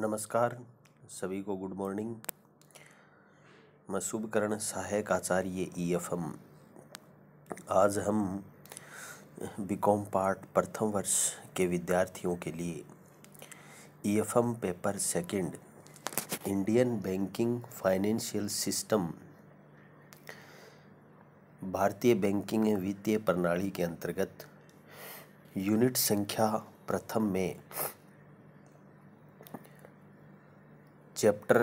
नमस्कार सभी को गुड मॉर्निंग मैं शुभकरण सहायक आचार्य ई एफ एम आज हम बीकॉम पार्ट प्रथम वर्ष के विद्यार्थियों के लिए E F M paper second Indian banking financial system भारतीय बैंकिंग वित्तीय प्रणाली के अंतर्गत यूनिट संख्या प्रथम में चैप्टर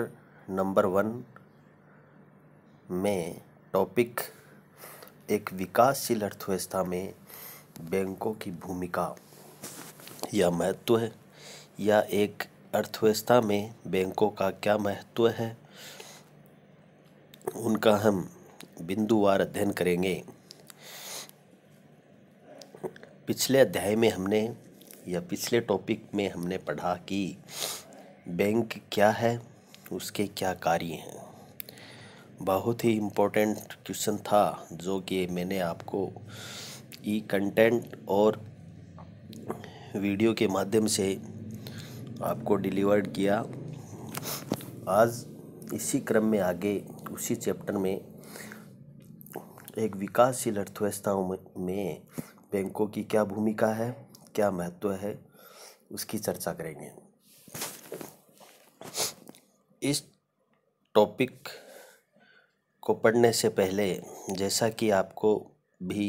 नंबर वन में टॉपिक एक विकासशील अर्थव्यवस्था में बैंकों की भूमिका या महत्व है या एक अर्थव्यवस्था में बैंकों का क्या महत्व है उनका हम बिंदुवार अध्ययन करेंगे पिछले अध्याय में हमने या पिछले टॉपिक में हमने पढ़ा कि बैंक क्या है उसके क्या कार्य हैं बहुत ही इम्पोर्टेंट क्वेश्चन था जो कि मैंने आपको ई कंटेंट और वीडियो के माध्यम से आपको डिलीवर्ड किया आज इसी क्रम में आगे उसी चैप्टर में एक विकासशील अर्थव्यवस्थाओं में बैंकों की क्या भूमिका है क्या महत्व है उसकी चर्चा करेंगे इस टॉपिक को पढ़ने से पहले जैसा कि आपको भी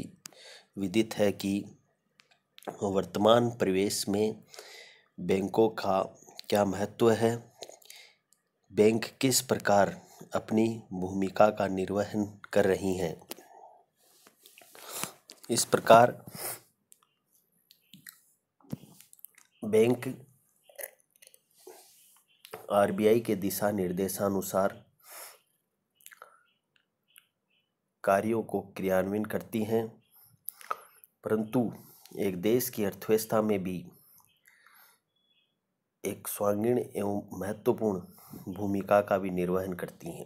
विदित है कि वर्तमान परिवेश में बैंकों का क्या महत्व है बैंक किस प्रकार अपनी भूमिका का निर्वहन कर रही हैं इस प्रकार बैंक आरबीआई के दिशा निर्देशानुसार कार्यों को क्रियान्वयन करती हैं परंतु एक देश की अर्थव्यवस्था में भी एक स्वांगीण एवं महत्वपूर्ण भूमिका का भी निर्वहन करती हैं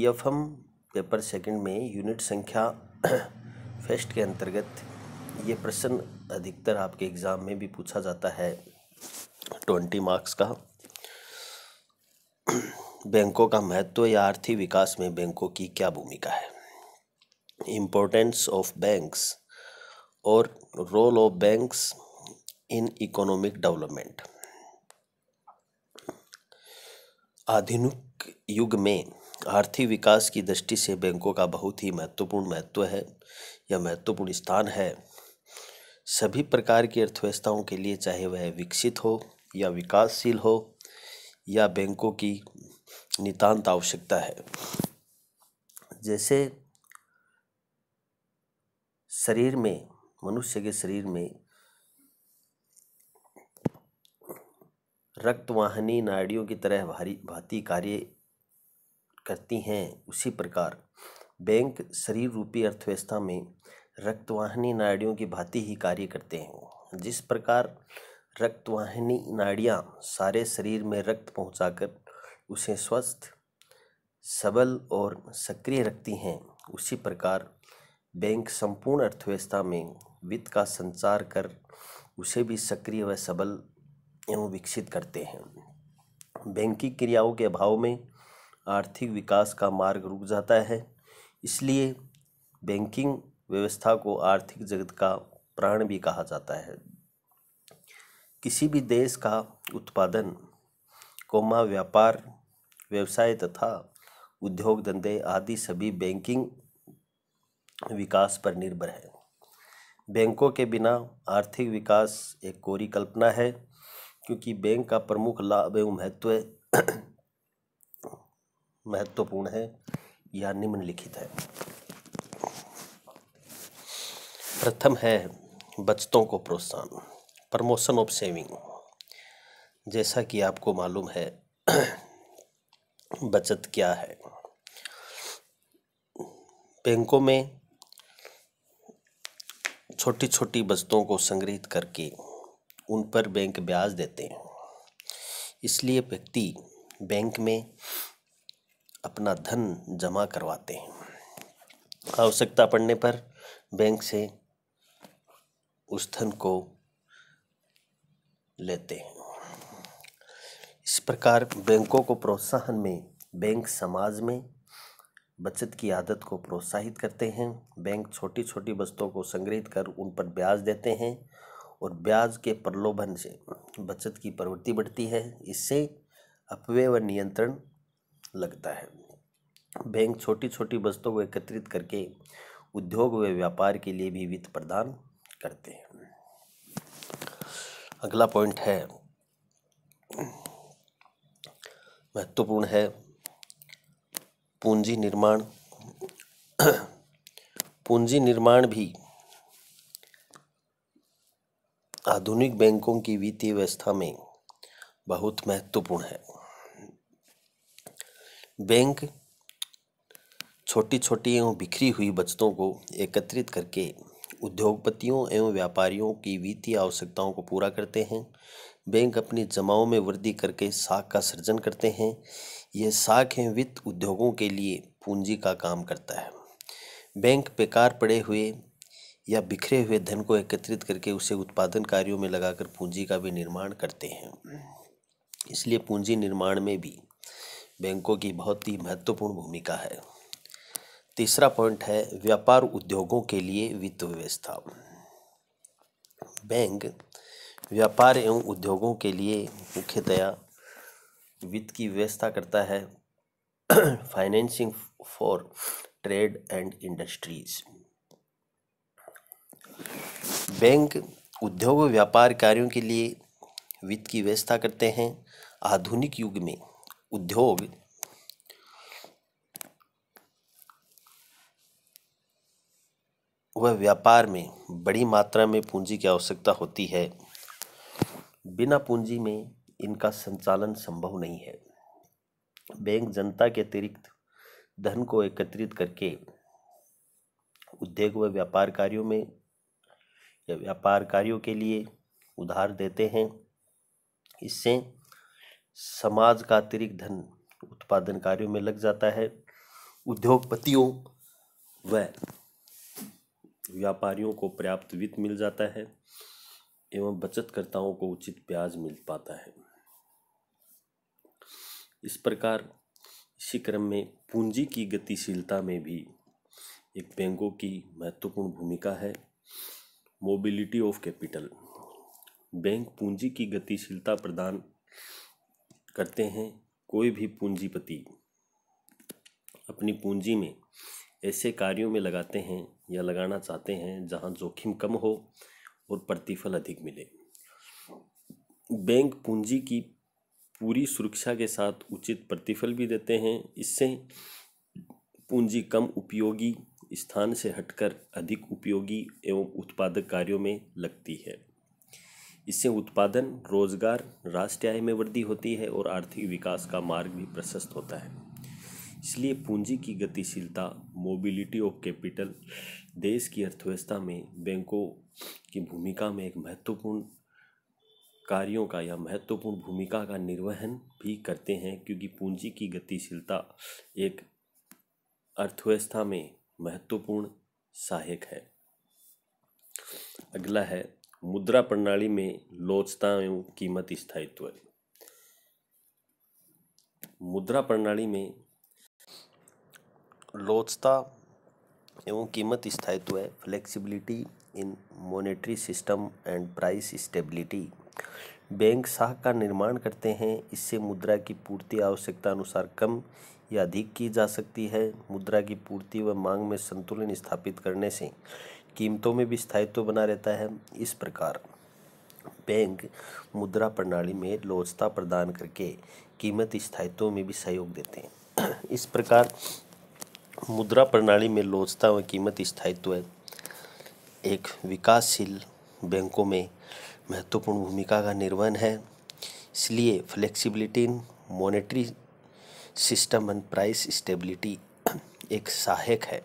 ईएफएम पेपर सेकंड में यूनिट संख्या फेस्ट के अंतर्गत ये प्रश्न अधिकतर आपके एग्ज़ाम में भी पूछा जाता है ट्वेंटी मार्क्स का बैंकों का महत्व या आर्थिक विकास में बैंकों की क्या भूमिका है इम्पोर्टेंस ऑफ बैंक्स और role of banks in economic development आधुनिक युग में आर्थिक विकास की दृष्टि से बैंकों का बहुत ही महत्वपूर्ण महत्व है या महत्वपूर्ण स्थान है सभी प्रकार की अर्थव्यवस्थाओं के लिए चाहे वह विकसित हो या विकासशील हो या बैंकों की नितांत आवश्यकता है जैसे शरीर में मनुष्य के शरीर में रक्तवाहिनी नाड़ियों की तरह भारी भांति कार्य करती हैं उसी प्रकार बैंक शरीर रूपी अर्थव्यवस्था में रक्तवाहिनी नाड़ियों की भांति ही कार्य करते हैं जिस प्रकार रक्तवाहिनी नाड़ियाँ सारे शरीर में रक्त पहुंचाकर उसे स्वस्थ सबल और सक्रिय रखती हैं उसी प्रकार बैंक संपूर्ण अर्थव्यवस्था में वित्त का संचार कर उसे भी सक्रिय व सबल एवं विकसित करते हैं बैंकिंग क्रियाओं के अभाव में आर्थिक विकास का मार्ग रुक जाता है इसलिए बैंकिंग व्यवस्था को आर्थिक जगत का प्राण भी कहा जाता है किसी भी देश का उत्पादन कोमा व्यापार व्यवसाय तथा उद्योग धंधे आदि सभी बैंकिंग विकास पर निर्भर है बैंकों के बिना आर्थिक विकास एक कोरी कल्पना है क्योंकि बैंक का प्रमुख लाभ एवं महत्व महत्वपूर्ण है या निम्नलिखित है प्रथम है बचतों को प्रोत्साहन प्रमोशन ऑफ सेविंग जैसा कि आपको मालूम है बचत क्या है बैंकों में छोटी छोटी बचतों को संग्रहित करके उन पर बैंक ब्याज देते हैं इसलिए व्यक्ति बैंक में अपना धन जमा करवाते हैं आवश्यकता पड़ने पर बैंक से उस धन को लेते हैं इस प्रकार बैंकों को प्रोत्साहन में बैंक समाज में बचत की आदत को प्रोत्साहित करते हैं बैंक छोटी छोटी वस्तुओं को संग्रहित कर उन पर ब्याज देते हैं और ब्याज के प्रलोभन से बचत की प्रवृत्ति बढ़ती है इससे अपव्यय व नियंत्रण लगता है बैंक छोटी छोटी वस्तुओं को एकत्रित करके उद्योग व व्यापार के लिए भी वित्त प्रदान करते हैं अगला पॉइंट है महत्वपूर्ण है पूंजी निर्माण पूंजी निर्माण भी आधुनिक बैंकों की वित्तीय व्यवस्था में बहुत महत्वपूर्ण है बैंक छोटी छोटी एवं बिखरी हुई बचतों को एकत्रित करके उद्योगपतियों एवं व्यापारियों की वित्तीय आवश्यकताओं को पूरा करते हैं बैंक अपनी जमाओं में वृद्धि करके साख का सृजन करते हैं यह साख हैं वित्त उद्योगों के लिए पूंजी का काम करता है बैंक बेकार पड़े हुए या बिखरे हुए धन को एकत्रित करके उसे उत्पादन कार्यों में लगाकर पूंजी का भी निर्माण करते हैं इसलिए पूंजी निर्माण में भी बैंकों की बहुत ही महत्वपूर्ण भूमिका है तीसरा पॉइंट है व्यापार उद्योगों के लिए वित्त व्यवस्था बैंक व्यापार एवं उद्योगों के लिए मुख्यतया वित्त की व्यवस्था करता है financing for trade and industries bank उद्योग व्यापार कार्यों के लिए वित्त की व्यवस्था करते हैं आधुनिक युग में उद्योग वह व्यापार में बड़ी मात्रा में पूंजी की आवश्यकता होती है बिना पूंजी में इनका संचालन संभव नहीं है बैंक जनता के अतिरिक्त धन को एकत्रित करके उद्योग व व्यापार कार्यों में या व्यापार कार्यों के लिए उधार देते हैं इससे समाज का अतिरिक्त धन उत्पादन कार्यों में लग जाता है उद्योगपतियों व व्यापारियों को पर्याप्त वित्त मिल जाता है एवं बचतकर्ताओं को उचित ब्याज मिल पाता है इस प्रकार इसी क्रम में पूंजी की गतिशीलता में भी एक बैंकों की महत्वपूर्ण भूमिका है मोबिलिटी ऑफ कैपिटल बैंक पूंजी की गतिशीलता प्रदान करते हैं कोई भी पूंजीपति अपनी पूंजी में ऐसे कार्यों में लगाते हैं या लगाना चाहते हैं जहां जोखिम कम हो और प्रतिफल अधिक मिले बैंक पूंजी की पूरी सुरक्षा के साथ उचित प्रतिफल भी देते हैं इससे पूंजी कम उपयोगी स्थान से हटकर अधिक उपयोगी एवं उत्पादक कार्यों में लगती है इससे उत्पादन रोजगार राष्ट्रीय आय में वृद्धि होती है और आर्थिक विकास का मार्ग भी प्रशस्त होता है इसलिए पूंजी की गतिशीलता मोबिलिटी ऑफ कैपिटल देश की अर्थव्यवस्था में बैंकों की भूमिका में एक महत्वपूर्ण कार्यों का या महत्वपूर्ण भूमिका का निर्वहन भी करते हैं क्योंकि पूंजी की गतिशीलता एक अर्थव्यवस्था में महत्वपूर्ण सहायक है अगला है मुद्रा प्रणाली में लोचता एवं कीमत स्थायित्व मुद्रा प्रणाली में लोचता एवं कीमत स्थायित्व है flexibility in monetary system and price stability bank शाह का निर्माण करते हैं इससे मुद्रा की पूर्ति आवश्यकता अनुसार कम या अधिक की जा सकती है मुद्रा की पूर्ति व मांग में संतुलन स्थापित करने से कीमतों में भी स्थायित्व बना रहता है इस प्रकार बैंक मुद्रा प्रणाली में लोचता प्रदान करके कीमत स्थायित्व में भी सहयोग देते हैं इस प्रकार मुद्रा प्रणाली में लोचता व कीमत स्थायित्व एक विकासशील बैंकों में महत्वपूर्ण भूमिका का निर्वहन है इसलिए flexibility in monetary system and price stability एक सहायक है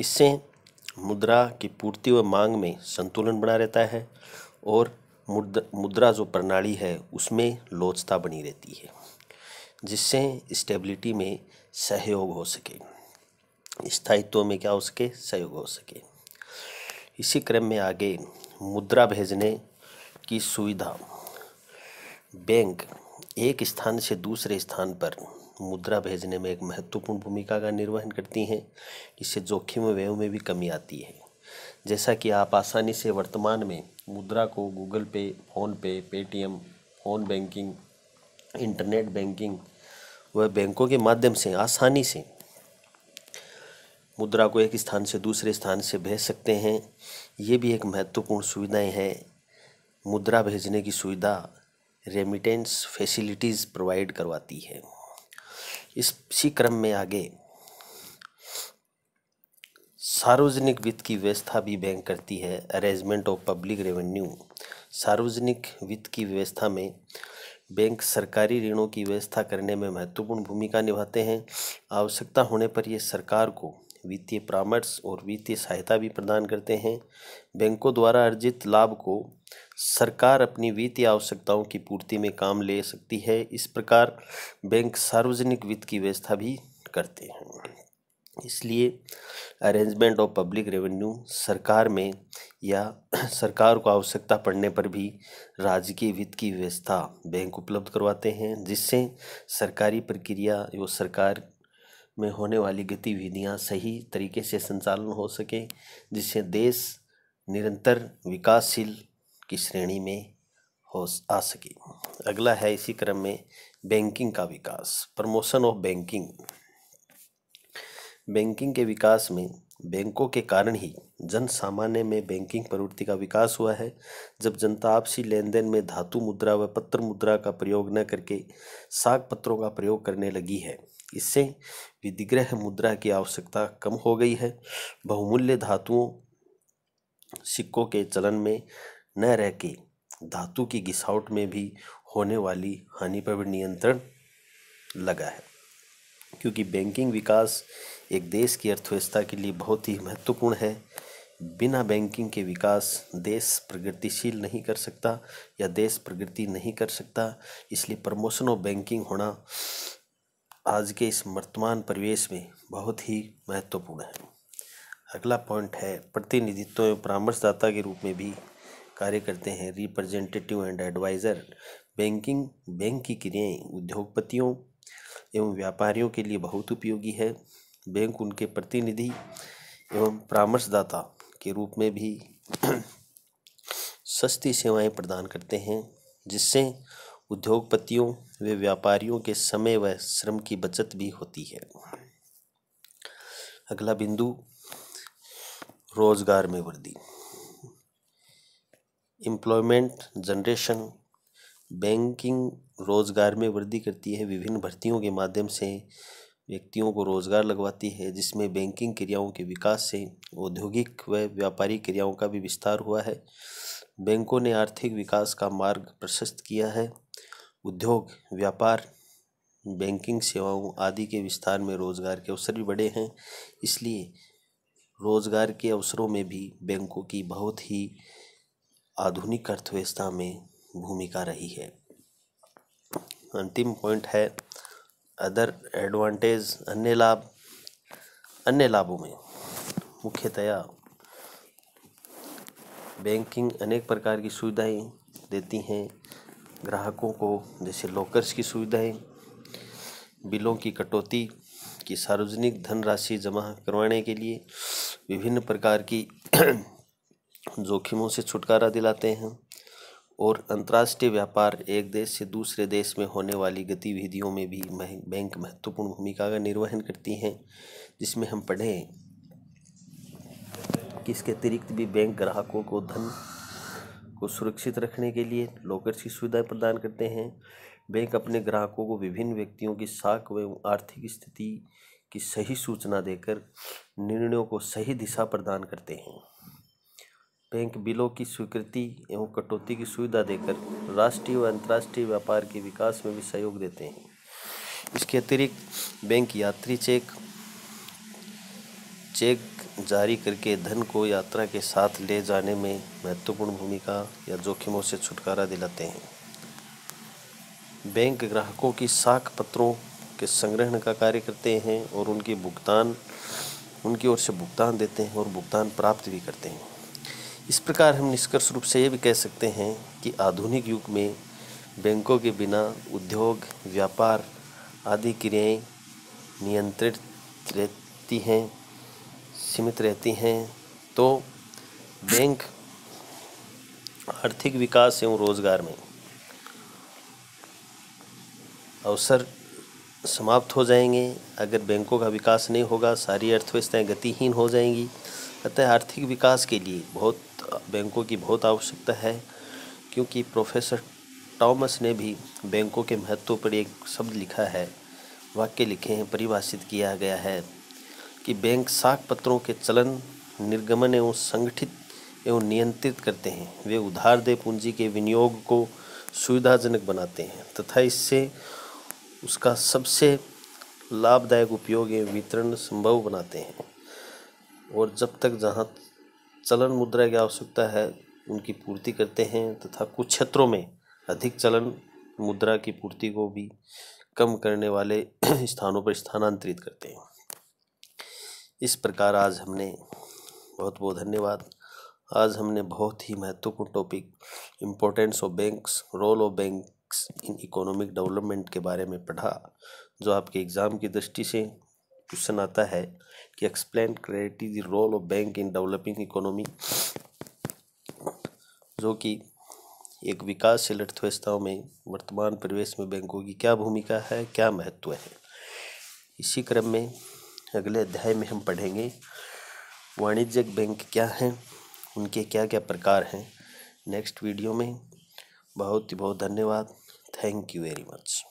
इससे मुद्रा की पूर्ति व मांग में संतुलन बना रहता है और मुद्रा जो प्रणाली है उसमें लोचता बनी रहती है जिससे स्टेबिलिटी में सहयोग हो सके स्थायित्व में क्या हो सके सहयोग हो सके इसी क्रम में आगे मुद्रा भेजने की सुविधा बैंक एक स्थान से दूसरे स्थान पर मुद्रा भेजने में एक महत्वपूर्ण भूमिका का निर्वहन करती हैं इससे जोखिम व्यय में भी कमी आती है जैसा कि आप आसानी से वर्तमान में मुद्रा को Google Pay PhonePe Paytm phone banking internet banking वह बैंकों के माध्यम से आसानी से मुद्रा को एक स्थान से दूसरे स्थान से भेज सकते हैं ये भी एक महत्वपूर्ण सुविधाएं हैं मुद्रा भेजने की सुविधा रेमिटेंस फैसिलिटीज़ प्रोवाइड करवाती है इस इसी क्रम में आगे सार्वजनिक वित्त की व्यवस्था भी बैंक करती है अरेंजमेंट ऑफ पब्लिक रेवेन्यू सार्वजनिक वित्त की व्यवस्था में बैंक सरकारी ऋणों की व्यवस्था करने में महत्वपूर्ण भूमिका निभाते हैं आवश्यकता होने पर ये सरकार को वित्तीय परामर्श और वित्तीय सहायता भी प्रदान करते हैं बैंकों द्वारा अर्जित लाभ को सरकार अपनी वित्तीय आवश्यकताओं की पूर्ति में काम ले सकती है इस प्रकार बैंक सार्वजनिक वित्त की व्यवस्था भी करते हैं इसलिए अरेंजमेंट ऑफ पब्लिक रेवेन्यू सरकार में या सरकार को आवश्यकता पड़ने पर भी राजकीय वित्त की व्यवस्था बैंक उपलब्ध करवाते हैं जिससे सरकारी प्रक्रिया व सरकार में होने वाली गतिविधियां सही तरीके से संचालन हो सके जिससे देश निरंतर विकासशील की श्रेणी में हो आ सके अगला है इसी क्रम में बैंकिंग का विकास प्रमोशन ऑफ बैंकिंग बैंकिंग के विकास में बैंकों के कारण ही जन सामान्य में बैंकिंग प्रवृत्ति का विकास हुआ है जब जनता आपसी लेन देन में धातु मुद्रा व पत्र मुद्रा का प्रयोग न करके साग पत्रों का प्रयोग करने लगी है इससे विधिग्रह मुद्रा की आवश्यकता कम हो गई है बहुमूल्य धातुओं सिक्कों के चलन में न रह के धातु की घिसावट में भी होने वाली हानि पर भी नियंत्रण लगा है क्योंकि बैंकिंग विकास एक देश की अर्थव्यवस्था के लिए बहुत ही महत्वपूर्ण है बिना बैंकिंग के विकास देश प्रगतिशील नहीं कर सकता या देश प्रगति नहीं कर सकता इसलिए प्रमोशन ऑफ बैंकिंग होना आज के इस वर्तमान परिवेश में बहुत ही महत्वपूर्ण है अगला पॉइंट है प्रतिनिधित्व एवं परामर्शदाता के रूप में भी कार्य करते हैं representative and adviser banking bank की क्रियाएं उद्योगपतियों एवं व्यापारियों के लिए बहुत उपयोगी है बैंक उनके प्रतिनिधि एवं परामर्शदाता के रूप में भी सस्ती सेवाएं प्रदान करते हैं जिससे उद्योगपतियों व व्यापारियों के समय व श्रम की बचत भी होती है अगला बिंदु रोजगार में वृद्धि एम्प्लॉयमेंट जनरेशन बैंकिंग रोजगार में वृद्धि करती है विभिन्न भर्तियों के माध्यम से व्यक्तियों को रोजगार लगवाती है जिसमें बैंकिंग क्रियाओं के विकास से औद्योगिक व व्यापारिक क्रियाओं का भी विस्तार हुआ है बैंकों ने आर्थिक विकास का मार्ग प्रशस्त किया है उद्योग व्यापार बैंकिंग सेवाओं आदि के विस्तार में रोजगार के अवसर भी बढ़े हैं इसलिए रोजगार के अवसरों में भी बैंकों की बहुत ही आधुनिक अर्थव्यवस्था में भूमिका रही है अंतिम पॉइंट है अदर एडवांटेज अन्य लाभ अन्य लाभों में मुख्यतया बैंकिंग अनेक प्रकार की सुविधाएं देती हैं ग्राहकों को जैसे लॉकर्स की सुविधाएं बिलों की कटौती की सार्वजनिक धनराशि जमा करवाने के लिए विभिन्न प्रकार की जोखिमों से छुटकारा दिलाते हैं और अंतर्राष्ट्रीय व्यापार एक देश से दूसरे देश में होने वाली गतिविधियों में भी बैंक महत्वपूर्ण भूमिका का निर्वहन करती हैं जिसमें हम पढ़ें कि इसके अतिरिक्त भी बैंक ग्राहकों को धन को सुरक्षित रखने के लिए लॉकर की सुविधाएं प्रदान करते हैं बैंक अपने ग्राहकों को विभिन्न व्यक्तियों की साख व आर्थिक स्थिति की सही सूचना देकर निर्णयों को सही दिशा प्रदान करते हैं बैंक बिलों की स्वीकृति एवं कटौती की सुविधा देकर राष्ट्रीय व अंतर्राष्ट्रीय व्यापार के विकास में भी सहयोग देते हैं इसके अतिरिक्त बैंक यात्री चेक चेक जारी करके धन को यात्रा के साथ ले जाने में महत्वपूर्ण भूमिका या जोखिमों से छुटकारा दिलाते हैं बैंक ग्राहकों की साख पत्रों के संग्रहण का कार्य करते हैं और उनकी भुगतान उनकी ओर से भुगतान देते हैं और भुगतान प्राप्त भी करते हैं इस प्रकार हम निष्कर्ष रूप से ये भी कह सकते हैं कि आधुनिक युग में बैंकों के बिना उद्योग व्यापार आदि क्रियाएं नियंत्रित रहती हैं सीमित रहती हैं तो बैंक आर्थिक विकास एवं रोजगार में अवसर समाप्त हो जाएंगे अगर बैंकों का विकास नहीं होगा सारी अर्थव्यवस्थाएं गतिहीन हो जाएंगी अतः आर्थिक विकास के लिए बहुत बैंकों की बहुत आवश्यकता है क्योंकि प्रोफेसर टॉमस ने भी बैंकों के महत्व पर एक शब्द लिखा है वाक्य लिखे हैं परिभाषित किया गया है कि बैंक साख पत्रों के चलन निर्गमन एवं संगठित एवं नियंत्रित करते हैं वे उधार दे पूंजी के विनियोग को सुविधाजनक बनाते हैं तथा इससे उसका सबसे लाभदायक उपयोग एवं वितरण संभव बनाते हैं और जब तक जहाँ चलन मुद्रा की आवश्यकता है उनकी पूर्ति करते हैं तथा कुछ क्षेत्रों में अधिक चलन मुद्रा की पूर्ति को भी कम करने वाले स्थानों पर स्थानांतरित करते हैं इस प्रकार आज हमने बहुत बहुत धन्यवाद आज हमने बहुत ही महत्वपूर्ण topic importance of banks role of banks in economic development के बारे में पढ़ा जो आपके एग्ज़ाम की दृष्टि से क्वेश्चन आता है कि explain credit is the role of bank in developing economy जो कि एक विकासशील अर्थव्यवस्थाओं में वर्तमान परिवेश में बैंकों की क्या भूमिका है क्या महत्व है इसी क्रम में अगले अध्याय में हम पढ़ेंगे वाणिज्यिक बैंक क्या हैं उनके क्या क्या प्रकार हैं नेक्स्ट वीडियो में बहुत ही बहुत धन्यवाद थैंक यू वेरी मच